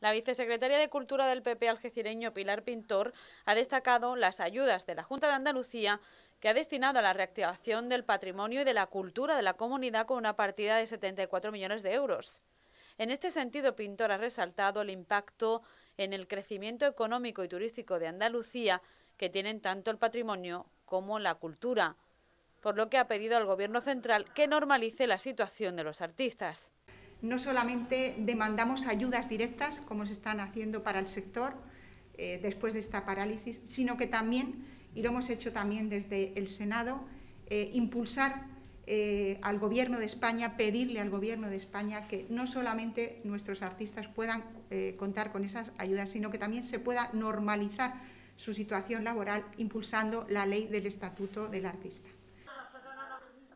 La vicesecretaria de Cultura del PP algecireño Pilar Pintor ha destacado las ayudas de la Junta de Andalucía que ha destinado a la reactivación del patrimonio y de la cultura de la comunidad con una partida de 74 millones de euros. En este sentido, Pintor ha resaltado el impacto en el crecimiento económico y turístico de Andalucía que tienen tanto el patrimonio como la cultura, por lo que ha pedido al Gobierno central que normalice la situación de los artistas. No solamente demandamos ayudas directas, como se están haciendo para el sector eh, después de esta parálisis, sino que también, y lo hemos hecho también desde el Senado, eh, impulsar eh, al Gobierno de España, pedirle al Gobierno de España que no solamente nuestros artistas puedan contar con esas ayudas, sino que también se pueda normalizar su situación laboral impulsando la ley del Estatuto del Artista.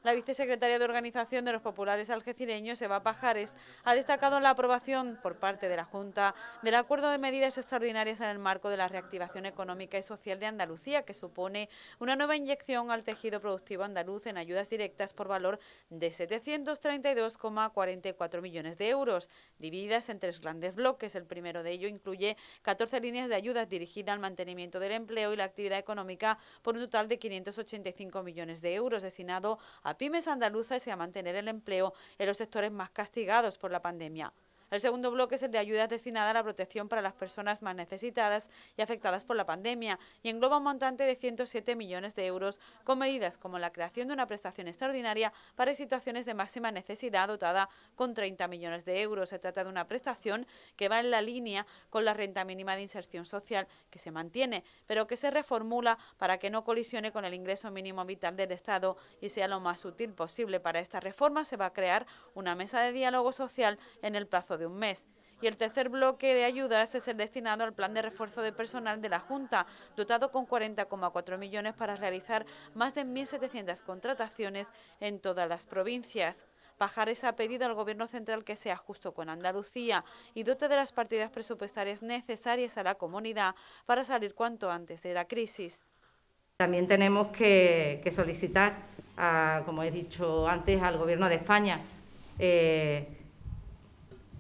La vicesecretaria de Organización de los Populares Algecireños, Eva Pajares, ha destacado la aprobación por parte de la Junta del acuerdo de medidas extraordinarias en el marco de la reactivación económica y social de Andalucía, que supone una nueva inyección al tejido productivo andaluz en ayudas directas por valor de 732,44 millones de euros, divididas en tres grandes bloques. El primero de ello incluye 14 líneas de ayudas dirigidas al mantenimiento del empleo y la actividad económica por un total de 585 millones de euros destinado a pymes andaluzas y a mantener el empleo en los sectores más castigados por la pandemia. El segundo bloque es el de ayudas destinadas a la protección para las personas más necesitadas y afectadas por la pandemia y engloba un montante de 107 millones de euros con medidas como la creación de una prestación extraordinaria para situaciones de máxima necesidad dotada con 30 millones de euros. Se trata de una prestación que va en la línea con la renta mínima de inserción social que se mantiene, pero que se reformula para que no colisione con el ingreso mínimo vital del Estado y sea lo más útil posible. Para esta reforma se va a crear una mesa de diálogo social en el plazo de un mes. Y el tercer bloque de ayudas es el destinado al plan de refuerzo de personal de la Junta, dotado con 40,4 millones para realizar más de 1.700 contrataciones en todas las provincias. Pajares ha pedido al Gobierno central que sea justo con Andalucía y dote de las partidas presupuestarias necesarias a la comunidad para salir cuanto antes de la crisis. También tenemos que, solicitar, como he dicho antes, al Gobierno de España eh,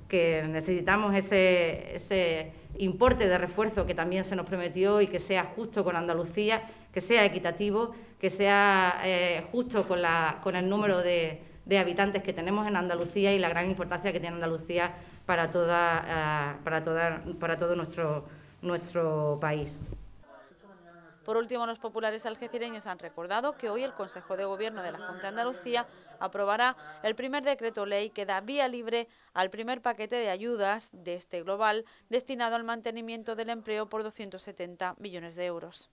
que necesitamos ese, importe de refuerzo que también se nos prometió y que sea justo con Andalucía, que sea equitativo, que sea eh, justo con, la, con el número de, habitantes que tenemos en Andalucía y la gran importancia que tiene Andalucía para, eh, todo nuestro país. Por último, los populares algecireños han recordado que hoy el Consejo de Gobierno de la Junta de Andalucía aprobará el primer decreto ley que da vía libre al primer paquete de ayudas de este global destinado al mantenimiento del empleo por 270 millones de euros.